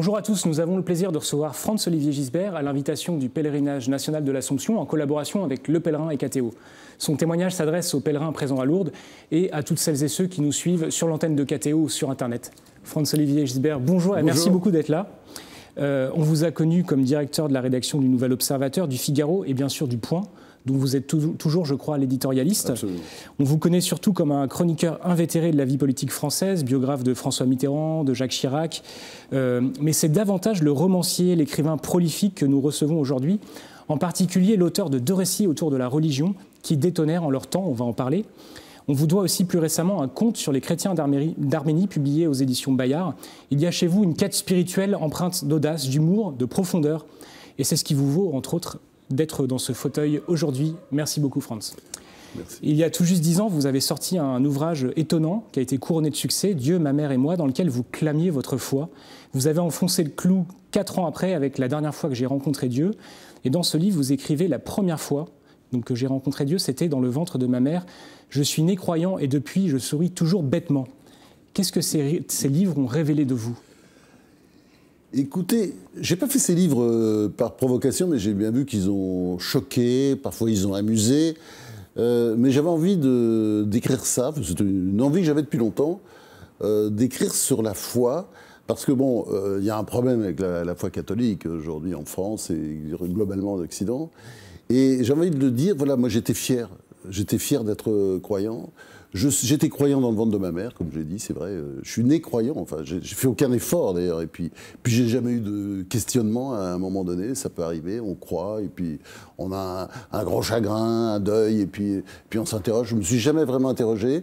Bonjour à tous, nous avons le plaisir de recevoir Franz-Olivier Gisbert à l'invitation du pèlerinage national de l'Assomption en collaboration avec Le Pèlerin et KTO. Son témoignage s'adresse aux pèlerins présents à Lourdes et à toutes celles et ceux qui nous suivent sur l'antenne de KTO ou sur Internet. Franz-Olivier Gisbert, bonjour, et merci beaucoup d'être là. Euh, on vous a connu comme directeur de la rédaction du Nouvel Observateur, du Figaro et bien sûr du Point dont vous êtes toujours, je crois, l'éditorialiste. On vous connaît surtout comme un chroniqueur invétéré de la vie politique française, biographe de François Mitterrand, de Jacques Chirac, euh, mais c'est davantage le romancier, l'écrivain prolifique que nous recevons aujourd'hui, en particulier l'auteur de deux récits autour de la religion qui détonnèrent en leur temps, on va en parler. On vous doit aussi plus récemment un conte sur les chrétiens d'Arménie publié aux éditions Bayard. Il y a chez vous une quête spirituelle empreinte d'audace, d'humour, de profondeur, et c'est ce qui vous vaut, entre autres, d'être dans ce fauteuil aujourd'hui. Merci beaucoup, Franz. Il y a tout juste dix ans, vous avez sorti un ouvrage étonnant qui a été couronné de succès, Dieu, ma mère et moi, dans lequel vous clamiez votre foi. Vous avez enfoncé le clou quatre ans après avec La dernière fois que j'ai rencontré Dieu. Et dans ce livre, vous écrivez La première fois donc, que j'ai rencontré Dieu, c'était dans le ventre de ma mère. Je suis né croyant et depuis, je souris toujours bêtement. Qu'est-ce que ces livres ont révélé de vous Écoutez, j'ai pas fait ces livres euh, par provocation, mais j'ai bien vu qu'ils ont choqué, parfois ils ont amusé. Euh, mais j'avais envie de, d'écrire ça, c'était une envie que j'avais depuis longtemps, euh, d'écrire sur la foi. Parce que bon, il y a un problème avec la, la, foi catholique aujourd'hui en France et globalement en Occident. Et j'avais envie de le dire, voilà, moi j'étais fier. J'étais fier d'être croyant. J'étais croyant dans le ventre de ma mère, comme je l'ai dit, c'est vrai. Euh, je suis né croyant, enfin, j'ai fait aucun effort d'ailleurs. Et puis, puis j'ai jamais eu de questionnement à un moment donné. Ça peut arriver, on croit, et puis on a un, grand chagrin, un deuil, et puis, puis on s'interroge. Je me suis jamais vraiment interrogé.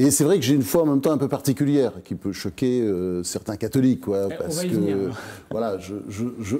Et c'est vrai que j'ai une foi en même temps un peu particulière qui peut choquer euh, certains catholiques, quoi, eh, parce que voilà, je,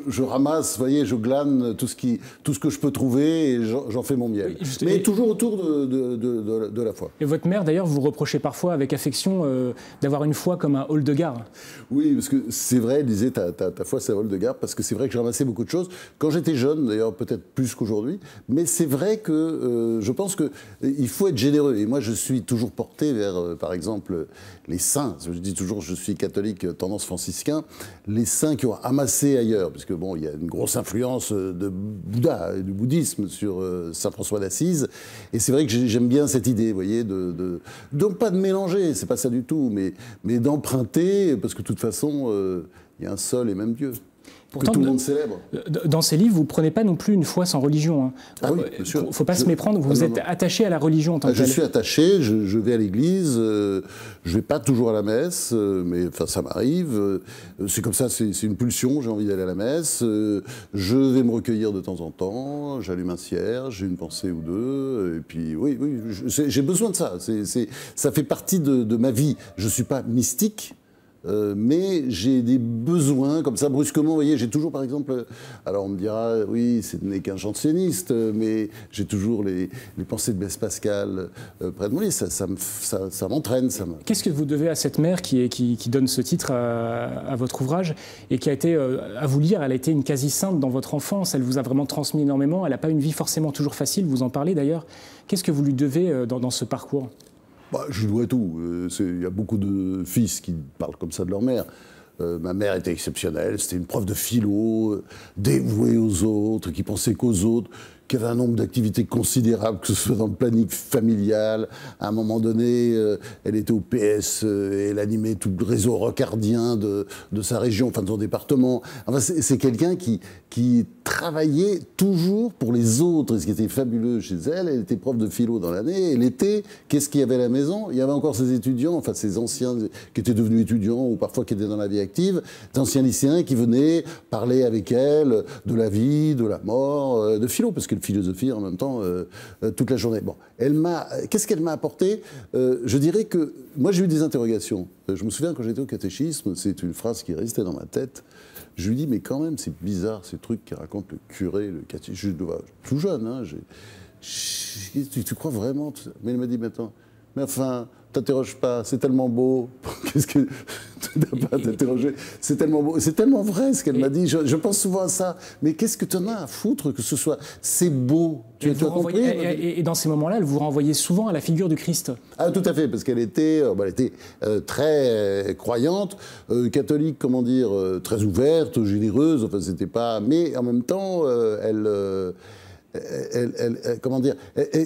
je, ramasse, vous voyez, je glane tout ce qui, tout ce que je peux trouver et j'en fais mon miel. Mais toujours autour de, de, de la foi. Et votre mère d'ailleurs, vous reprochez parfois avec affection euh, d'avoir une foi comme un hall de gare. Oui, parce que c'est vrai, disait ta, foi, c'est un hall de gare, parce que c'est vrai que j'ai ramassé beaucoup de choses. Quand j'étais jeune, d'ailleurs, peut-être plus qu'aujourd'hui, mais c'est vrai que euh, je pense qu'il euh, faut être généreux. Et moi, je suis toujours porté vers, par exemple, les saints. Je dis toujours, je suis catholique, tendance franciscain. Les saints qui ont amassé ailleurs, parce que bon, il y a une grosse influence de Bouddha, du bouddhisme sur Saint François d'Assise. Et c'est vrai que j'aime bien cette idée, vous voyez, de donc pas de mélanger, c'est pas ça du tout, mais, mais d'emprunter, parce que de toute façon, euh, il y a un seul et même Dieu. Pourtant, tout le monde célèbre. Dans ces livres, vous ne prenez pas non plus une foi sans religion. Il hein. ah euh, ne faut pas se méprendre, vous ah êtes attaché à la religion en tant ah, que Je suis attaché, je, vais à l'église, euh, je ne vais pas toujours à la messe, euh, mais ça m'arrive. c'est comme ça, c'est une pulsion, j'ai envie d'aller à la messe. je vais me recueillir de temps en temps, j'allume un cierge, j'ai une pensée ou deux, et puis oui, oui j'ai besoin de ça. ça fait partie de, de ma vie. Je ne suis pas mystique, euh, mais j'ai des besoins comme ça brusquement. Vous voyez, j'ai toujours, par exemple, alors on me dira, oui, ce n'est qu'un chansonniste, mais j'ai toujours les, pensées de Blaise Pascal euh, près de moi. Ça, ça, ça, ça m'entraîne. Qu'est-ce que vous devez à cette mère qui, est, qui, donne ce titre à, votre ouvrage et qui a été, euh, à vous lire, elle a été une quasi-sainte dans votre enfance. Elle vous a vraiment transmis énormément. Elle n'a pas une vie forcément toujours facile. Vous en parlez d'ailleurs. Qu'est-ce que vous lui devez dans ce parcours bah, je lui dois tout. Euh, il y a beaucoup de fils qui parlent comme ça de leur mère. Euh, ma mère était exceptionnelle, c'était une prof de philo, euh, dévouée aux autres, qui pensait qu'aux autres, qui avait un nombre d'activités considérables, que ce soit dans le planning familial. À un moment donné, euh, elle était au PS euh, et elle animait tout le réseau rocardien de, de sa région, enfin de son département. Enfin, c'est quelqu'un qui, qui travaillait toujours pour les autres. Et ce qui était fabuleux chez elle, elle était prof de philo dans l'année. Et l'été, qu'est-ce qu'il y avait à la maison Il y avait encore ses étudiants, enfin ses anciens qui étaient devenus étudiants ou parfois qui étaient dans la vie active, des anciens lycéens qui venaient parler avec elle de la vie, de la mort, euh, de philo, parce que philosophie en même temps euh, euh, toute la journée. Bon, elle m'a, qu'est-ce qu'elle m'a apporté euh, Je dirais que moi j'ai eu des interrogations. Je me souviens quand j'étais au catéchisme, c'est une phrase qui restait dans ma tête. Je lui dis mais quand même c'est bizarre ces trucs qui racontent le curé, le catéchisme. Je tout jeune, hein, tu, crois vraiment Mais elle m'a dit maintenant, mais enfin, t'interroges pas, c'est tellement beau. Qu'est-ce que C'est tellement, beau, tellement vrai ce qu'elle m'a dit. Je, pense souvent à ça. Mais qu'est-ce que tu en as à foutre que ce soit C'est beau. Tu, tu as compris et, dans ces moments-là, elle vous renvoyait souvent à la figure du Christ. Ah, tout à fait, parce qu'elle était, euh, bah, elle était euh, très euh, croyante, catholique, comment dire, très ouverte, généreuse. Enfin, c'était pas. Mais en même temps, elle. Elle, comment dire,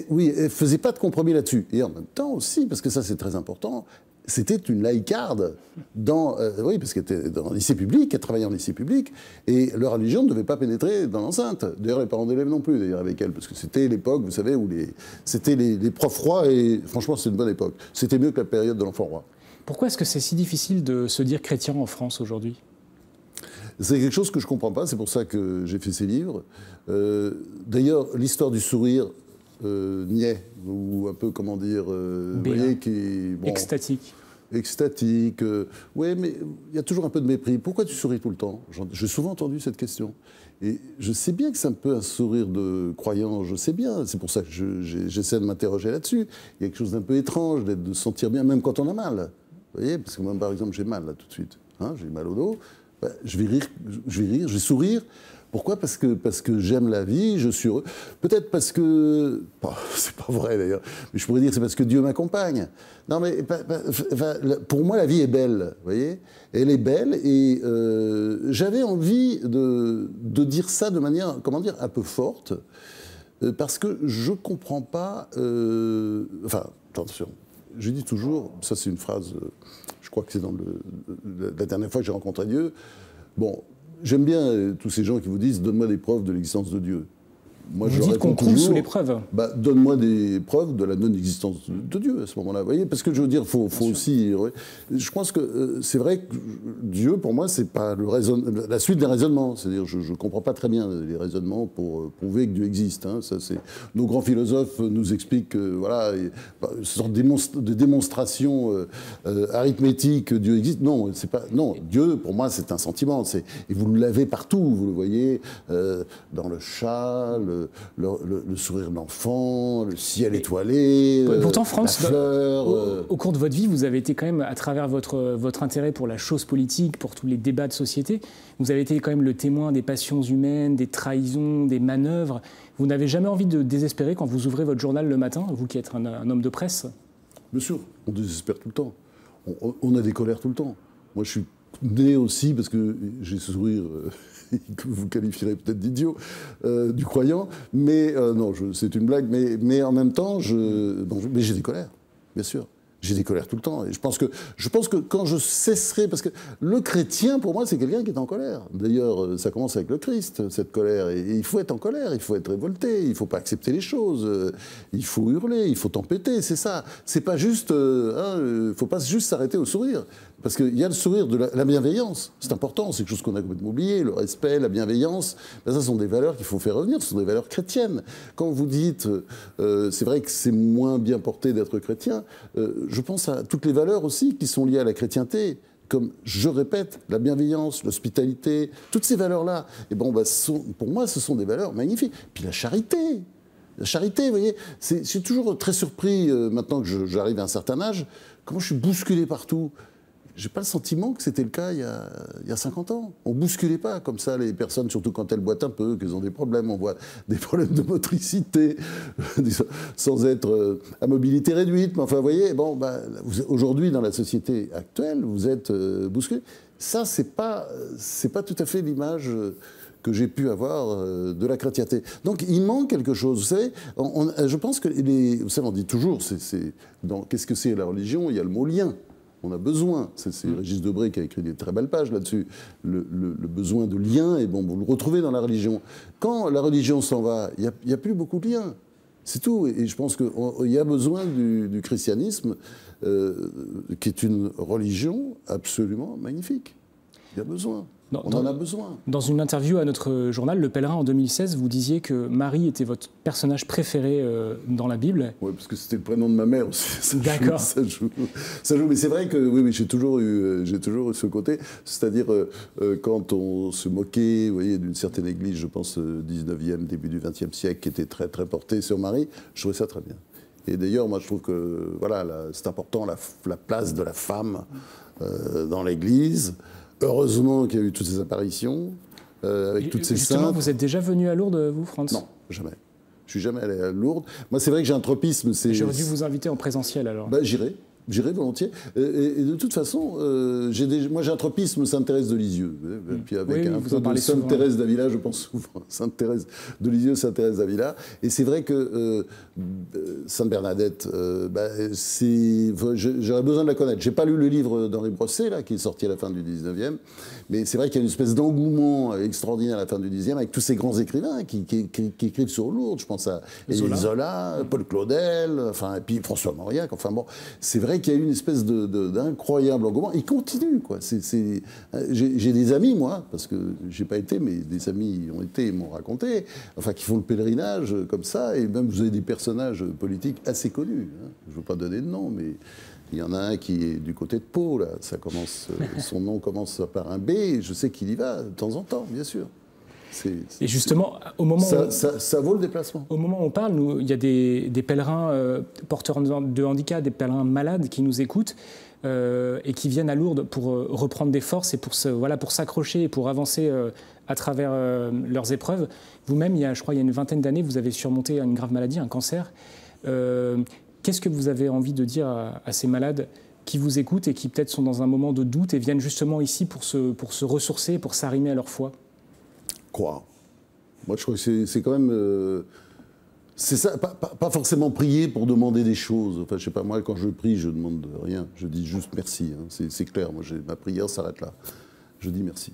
oui, elle faisait pas de compromis là-dessus. Et en même temps aussi, parce que ça c'est très important, c'était une laïcarde dans, euh, oui, parce qu'elle était dans lycée public, elle travaillait en lycée public, et leur religion ne devait pas pénétrer dans l'enceinte. D'ailleurs, les parents d'élèves non plus, d'ailleurs, avec elle, parce que c'était l'époque, vous savez, où les, c'était les, profs rois, et franchement, c'est une bonne époque. C'était mieux que la période de l'enfant roi. Pourquoi est-ce que c'est si difficile de se dire chrétien en France aujourd'hui c'est quelque chose que je ne comprends pas, c'est pour ça que j'ai fait ces livres. Euh, d'ailleurs, l'histoire du sourire, euh, niais, ou un peu, comment dire, euh, qui... Bon, extatique. Extatique. Euh, oui, mais il y a toujours un peu de mépris. Pourquoi tu souris tout le temps J'ai souvent entendu cette question. Et je sais bien que c'est un peu un sourire de croyant, je sais bien. C'est pour ça que j'essaie de m'interroger là-dessus. Il y a quelque chose d'un peu étrange d'être, de sentir bien, même quand on a mal. Vous voyez, parce que moi, par exemple, j'ai mal là tout de suite. Hein, j'ai mal au dos. Bah, je vais rire, je vais rire, je vais sourire. Pourquoi Parce que, parce que j'aime la vie, je suis heureux. Peut-être parce que. Oh, c'est pas vrai d'ailleurs, mais je pourrais dire c'est parce que Dieu m'accompagne. Non, mais pour moi, la vie est belle, vous voyez Elle est belle et euh, j'avais envie de, de, dire ça de manière, comment dire, un peu forte, euh, parce que je comprends pas. Euh, enfin, attention, je dis toujours, ça c'est une phrase, je crois que c'est dans le, la dernière fois que j'ai rencontré Dieu. Bon, J'aime bien euh, tous ces gens qui vous disent donne-moi des preuves de l'existence de Dieu moi, Vous je dites qu'on croule sous les preuves. Bah, Donne-moi des preuves de la non-existence de Dieu à ce moment-là. Vous voyez Parce que je veux dire, faut, faut aussi. Euh, je pense que euh, c'est vrai que Dieu, pour moi, c'est pas le raison... la suite des raisonnements. C'est-à-dire, je ne comprends pas très bien les raisonnements pour euh, prouver que Dieu existe. Hein. Ça, Nos grands philosophes nous expliquent, que, voilà, bah, ce bah, des, de démonstrations que Dieu existe. Non, c'est pas. Non, Dieu, pour moi, c'est un sentiment. Et vous l'avez partout. Vous le voyez dans le chat, le, le, le, sourire d'enfant, le ciel étoilé, euh, pourtant, France, euh. au, cours de votre vie, vous avez été quand même, à travers votre, votre intérêt pour la chose politique, pour tous les débats de société, vous avez été quand même le témoin des passions humaines, des trahisons, des manœuvres. Vous n'avez jamais envie de désespérer quand vous ouvrez votre journal le matin, vous qui êtes un, homme de presse Bien sûr, on désespère tout le temps. On, on a des colères tout le temps. Moi, je suis né aussi, parce que j'ai ce sourire euh, que vous qualifierez peut-être d'idiot, euh, du croyant, mais euh, non, c'est une blague, mais, en même temps, je, mais j'ai des colères, bien sûr. J'ai des colères tout le temps. Et je pense que, je pense que quand je cesserai, parce que le chrétien, pour moi, c'est quelqu'un qui est en colère. D'ailleurs, ça commence avec le Christ, cette colère. Et, il faut être en colère, il faut être révolté, il ne faut pas accepter les choses, il faut hurler, il faut tempêter, c'est ça. C'est pas juste, il hein, ne faut pas juste s'arrêter au sourire. Parce qu'il y a le sourire de la, bienveillance, c'est important, c'est quelque chose qu'on a complètement oublié, le respect, la bienveillance, ben, ce ça sont des valeurs qu'il faut faire revenir, ce sont des valeurs chrétiennes. Quand vous dites, euh, c'est vrai que c'est moins bien porté d'être chrétien, euh, je pense à toutes les valeurs aussi qui sont liées à la chrétienté, comme, je répète, la bienveillance, l'hospitalité, toutes ces valeurs-là, et bon, ben, pour moi, ce sont des valeurs magnifiques. Puis la charité, la charité, vous voyez, c'est toujours très surpris, euh, maintenant que j'arrive à un certain âge, comment je suis bousculé partout j'ai pas le sentiment que c'était le cas il y, a, il y, a, 50 ans. On bousculait pas comme ça les personnes, surtout quand elles boitent un peu, qu'elles ont des problèmes, on voit des problèmes de motricité, euh, sans être euh, à mobilité réduite. Mais enfin, vous voyez, bon, bah, aujourd'hui, dans la société actuelle, vous êtes euh, bousculé. Ça, c'est pas, c'est pas tout à fait l'image que j'ai pu avoir de la chrétienté. Donc il manque quelque chose. Vous savez, je pense que les, vous savez, on dit toujours, c'est, qu'est-ce que c'est la religion Il y a le mot lien on a besoin, c'est mm. Régis Debré qui a écrit des très belles pages là-dessus, le, besoin de liens, et bon, vous le retrouvez dans la religion. Quand la religion s'en va, il n'y a, plus beaucoup de liens. C'est tout. Et, je pense qu'il oh, y a besoin du, christianisme, euh, qui est une religion absolument magnifique. Il y a besoin on en a besoin. Dans une interview à notre journal, Le Pèlerin, en 2016, vous disiez que Marie était votre personnage préféré euh, dans la Bible. Oui, parce que c'était le prénom de ma mère aussi. D'accord. Ça joue, Mais c'est vrai que oui, j'ai toujours, eu, euh, toujours eu ce côté. C'est-à-dire, euh, quand on se moquait vous voyez, d'une certaine église, je pense, 19e, début du 20e siècle, qui était très, très portée sur Marie, je trouvais ça très bien. Et d'ailleurs, moi, je trouve que voilà, c'est important la, place de la femme dans l'Église. Heureusement qu'il y a eu toutes ces apparitions, euh, avec toutes ces Justement, vous êtes déjà venu à Lourdes, vous, France Non, jamais. Je suis jamais allé à Lourdes. Moi, c'est vrai que j'ai un tropisme. J'aurais dû vous inviter en présentiel alors. Bah, j'irai. J'irai volontiers. Et, de toute façon, euh, moi j'ai un tropisme Sainte-Thérèse de Lisieux. Et puis mm. avec Sainte-Thérèse d'Avila, je pense souvent. Sainte-Thérèse de Lisieux, Sainte-Thérèse d'Avila. Et c'est vrai que euh, euh, Sainte-Bernadette, bah, j'aurais besoin de la connaître. J'ai pas lu le livre d'Henri Brosset, là, qui est sorti à la fin du 19e. Mais c'est vrai qu'il y a une espèce d'engouement extraordinaire à la fin du 19e avec tous ces grands écrivains qui, écrivent sur Lourdes. Je pense à Zola, Zola Paul Claudel, enfin, et puis François Mauriac. Enfin bon, c'est vrai qui a eu une espèce d'incroyable engouement. Il continue, quoi. Euh, j'ai des amis, moi, parce que j'ai pas été, mais des amis ont été et m'ont raconté, enfin, qui font le pèlerinage euh, comme ça, et même vous avez des personnages politiques assez connus. Je hein. Je veux pas donner de nom, mais... Il y en a un qui est du côté de Pau, là. Ça commence, euh, son nom commence par un B, et je sais qu'il y va de temps en temps, bien sûr. Et justement, au moment ça, où, vaut le déplacement. Au moment on parle, il y a des, pèlerins euh, porteurs de handicap, des pèlerins malades qui nous écoutent euh, et qui viennent à Lourdes pour euh, reprendre des forces et pour se, voilà pour s'accrocher et pour avancer à travers leurs épreuves. Vous-même, il y a, je crois, il y a une vingtaine d'années, vous avez surmonté une grave maladie, un cancer. Qu'est-ce que vous avez envie de dire à, ces malades qui vous écoutent et qui peut-être sont dans un moment de doute et viennent justement ici pour se, pour se ressourcer, pour s'arrimer à leur foi croire. Moi, je crois que c'est quand même. Euh, c'est ça, pas, forcément prier pour demander des choses. Enfin, je sais pas, moi, quand je prie, je demande rien. Je dis juste merci. Hein. C'est clair. Moi, ma prière s'arrête là. Je dis merci.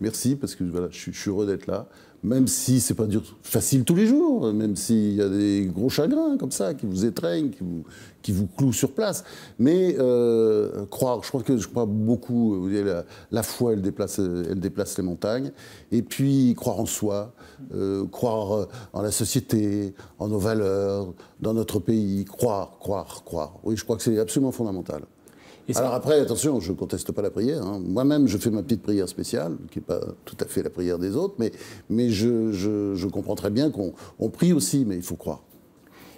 Merci parce que voilà, je suis heureux d'être là même si c'est pas dur, facile tous les jours, même s'il y a des gros chagrins comme ça qui vous étreignent, qui vous, qui vous clouent sur place. Mais euh, croire, je crois que je crois beaucoup, vous voyez, la, foi, elle déplace, elle déplace les montagnes. Et puis croire en soi, euh, croire euh, en la société, en nos valeurs, dans notre pays, croire, croire, croire. Oui, je crois que c'est absolument fondamental. Alors après, attention, je ne conteste pas la prière. Hein. Moi-même, je fais ma petite prière spéciale, qui n'est pas tout à fait la prière des autres, mais, mais je, je, comprends très bien qu'on prie aussi, mais il faut croire.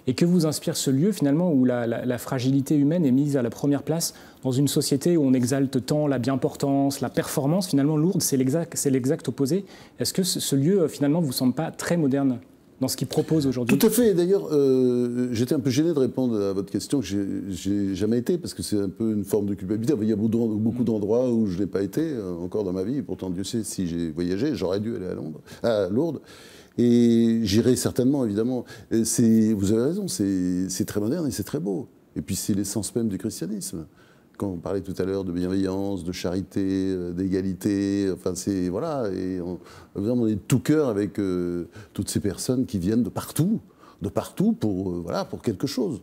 Et que vous inspire ce lieu finalement où la, fragilité humaine est mise à la première place dans une société où on exalte tant la bien-portance, la performance finalement lourde, c'est l'exact opposé. Est-ce que ce, ce lieu euh, finalement vous semble pas très moderne dans ce qu'il propose aujourd'hui. Tout à fait. D'ailleurs, euh, j'étais un peu gêné de répondre à votre question que j'ai jamais été, parce que c'est un peu une forme de culpabilité. Il y a beaucoup d'endroits où je n'ai pas été euh, encore dans ma vie. Pourtant, Dieu sait, si j'ai voyagé, j'aurais dû aller à, Londres, à Lourdes. Et j'irai certainement, évidemment. Vous avez raison, c'est très moderne et c'est très beau. Et puis, c'est l'essence même du christianisme quand on parlait tout à l'heure de bienveillance, de charité, euh, d'égalité, enfin c'est voilà, et on, on est de tout cœur avec euh, toutes ces personnes qui viennent de partout, de partout pour euh, voilà pour quelque chose.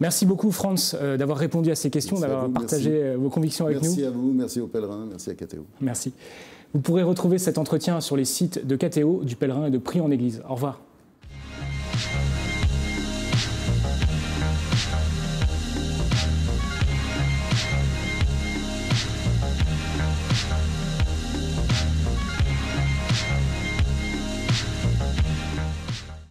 Merci beaucoup France d'avoir répondu à ces questions, d'avoir partagé vos convictions avec nous. Merci à vous, merci aux pèlerins, merci à KTO. Merci. Vous pourrez retrouver cet entretien sur les sites de KTO, du pèlerin et de Prix en Église. Au revoir.